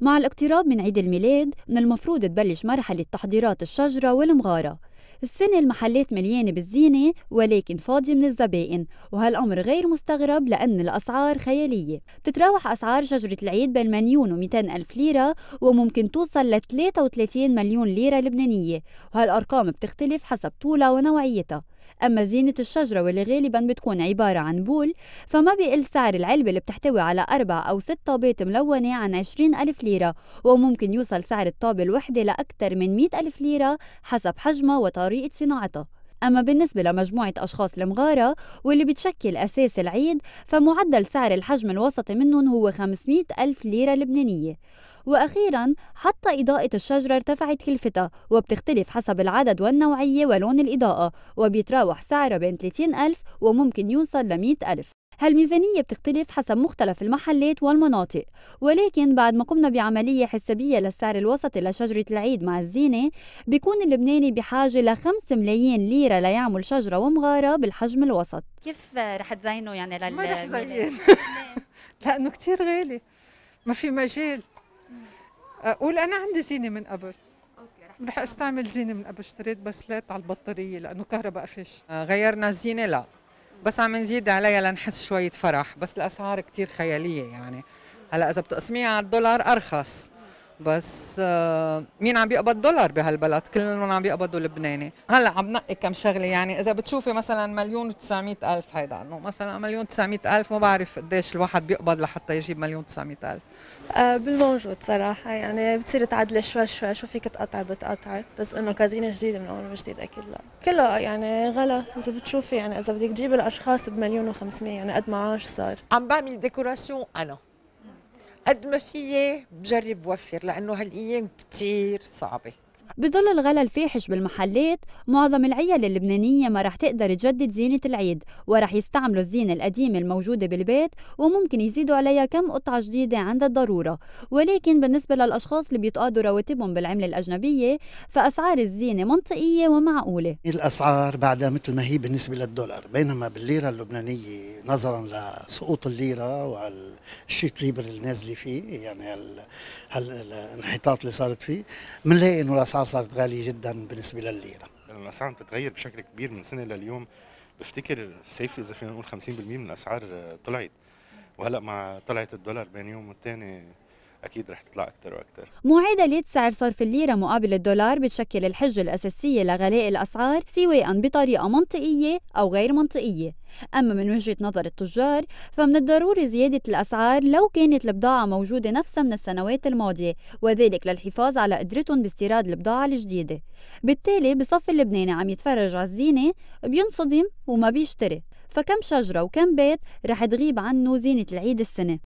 مع الاقتراب من عيد الميلاد من المفروض تبلش مرحلة تحضيرات الشجرة والمغارة السنة المحلات مليانة بالزينة ولكن فاضية من الزبائن وهالأمر غير مستغرب لأن الأسعار خيالية بتتراوح أسعار شجرة العيد بين مليون و ألف ليرة وممكن توصل ل 33 مليون ليرة لبنانية وهالأرقام بتختلف حسب طولها ونوعيتها أما زينة الشجرة واللي غالبا بتكون عبارة عن بول فما بيقل سعر العلبة اللي بتحتوي على أربع أو ست طابات ملونة عن عشرين ألف ليرة وممكن يوصل سعر الطابة الوحدة لأكثر من مئة ألف ليرة حسب حجمها وطريقة صناعتها أما بالنسبة لمجموعة أشخاص المغارة واللي بتشكل أساس العيد فمعدل سعر الحجم الوسطي منهم هو 500 ألف ليرة لبنانية وأخيرا حتى إضاءة الشجرة ارتفعت كلفتها وبتختلف حسب العدد والنوعية ولون الإضاءة وبيتراوح سعرها بين 30 ألف وممكن يوصل ل 100 ألف هالميزانية بتختلف حسب مختلف المحلات والمناطق ولكن بعد ما قمنا بعملية حسابية للسعر الوسطي لشجرة العيد مع الزينة بيكون اللبناني بحاجة لخمس ملايين ليرة ليعمل شجرة ومغارة بالحجم الوسط كيف رح تزينوا يعني لل ما رح لأنه كتير غالي ما في مجال قول انا عندي زينه من قبل رح استعمل زينه من قبل اشتريت بس على البطاريه لانه كهرباء قفش آه، غيرنا الزينه لا بس عم نزيد عليها لنحس شويه فرح بس الاسعار كثير خياليه يعني هلا اذا بتقسميها على الدولار ارخص بس آه، مين عم بيقبض دولار بهالبلد كلهم عم بيقبضوا لبناني هلا عم نقي كم شغله يعني اذا بتشوفي مثلا مليون و900 الف هيدا انه مثلا مليون و900 الف ما بعرف قديش الواحد بيقبض لحتى يجيب مليون و900 الف آه، بالموجود صراحة يعني بتصير تعدل شوي شوي شو فيك تقطع بتقطع بس انه كازينة جديدة من اول وجديد اكيد لا كله يعني غلا اذا بتشوفي يعني اذا بدك تجيبي الاشخاص بمليون و500 يعني قد ما عاش صار عم بعمل ديكوراسيون انا قد ما فيي إيه بجرب وفر لانه هالايام كثير صعبه بظل الغلا الفاحش بالمحلات معظم العيال اللبنانية ما رح تقدر تجدد زينة العيد ورح يستعملوا الزينة القديمة الموجودة بالبيت وممكن يزيدوا عليها كم قطعة جديدة عند الضرورة ولكن بالنسبة للأشخاص اللي بيتقاضوا رواتبهم بالعملة الأجنبية فأسعار الزينة منطقية ومعقولة الأسعار بعدها مثل ما هي بالنسبة للدولار بينما بالليرة اللبنانية نظرا لسقوط الليرة والشيت ليبر اللي نازلة فيه يعني هالانحطاط اللي صارت فيه بنلاقي إنه الأسعار الاسعار صارت غاليه جدا بالنسبه للليره الاسعار بتتغير بشكل كبير من سنه لليوم بفتكر سيف اذا فينا نقول 50% من الاسعار طلعت وهلا مع طلعت الدولار بين يوم والثاني اكيد رح تطلع اكثر واكثر معادله سعر صرف الليره مقابل الدولار بتشكل الحجه الاساسيه لغلاء الاسعار سواء بطريقه منطقيه او غير منطقيه اما من وجهه نظر التجار فمن الضروري زياده الاسعار لو كانت البضاعه موجوده نفسها من السنوات الماضيه وذلك للحفاظ على قدرتهم باستيراد البضاعه الجديده بالتالي بصف اللبناني عم يتفرج على الزينه بينصدم وما بيشتري فكم شجره وكم بيت رح تغيب عنه زينه العيد السنه